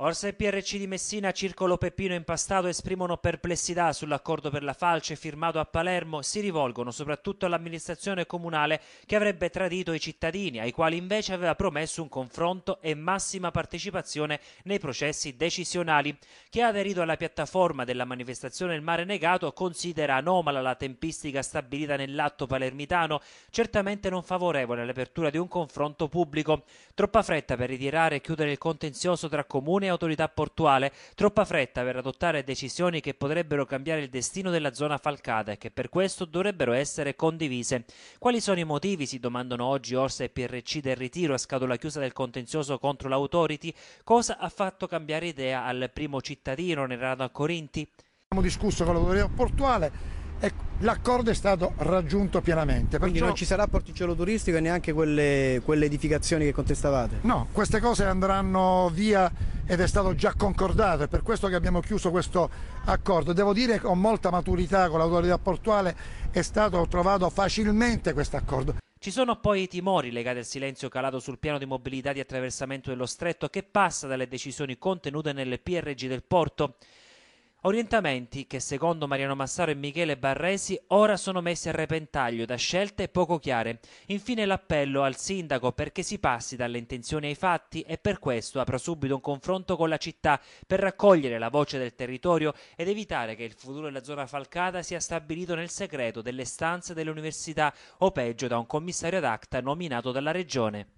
Orsa e PRC di Messina, Circolo Peppino Impastato esprimono perplessità sull'accordo per la falce firmato a Palermo, si rivolgono soprattutto all'amministrazione comunale che avrebbe tradito i cittadini, ai quali invece aveva promesso un confronto e massima partecipazione nei processi decisionali. Chi ha aderito alla piattaforma della manifestazione Il Mare Negato considera anomala la tempistica stabilita nell'atto palermitano, certamente non favorevole all'apertura di un confronto pubblico. Troppa fretta per ritirare e chiudere il contenzioso tra comune italiane autorità portuale troppa fretta per adottare decisioni che potrebbero cambiare il destino della zona falcata e che per questo dovrebbero essere condivise. Quali sono i motivi, si domandano oggi Orsa e PRC del ritiro a scatola chiusa del contenzioso contro l'autority? Cosa ha fatto cambiare idea al primo cittadino nel rado a Corinti? Abbiamo discusso con l'autorità portuale Ecco, l'accordo è stato raggiunto pienamente. Quindi non ci sarà porticello turistico e neanche quelle, quelle, edificazioni che contestavate? No, queste cose andranno via ed è stato già concordato, è per questo che abbiamo chiuso questo accordo. Devo dire che con molta maturità con l'autorità portuale è stato trovato facilmente questo accordo. Ci sono poi i timori legati al silenzio calato sul piano di mobilità di attraversamento dello stretto che passa dalle decisioni contenute nelle PRG del porto. Orientamenti che, secondo Mariano Massaro e Michele Barresi, ora sono messi a repentaglio da scelte poco chiare. Infine l'appello al sindaco perché si passi dalle intenzioni ai fatti e per questo apra subito un confronto con la città per raccogliere la voce del territorio ed evitare che il futuro della zona falcata sia stabilito nel segreto delle stanze dell'università o peggio da un commissario ad acta nominato dalla regione.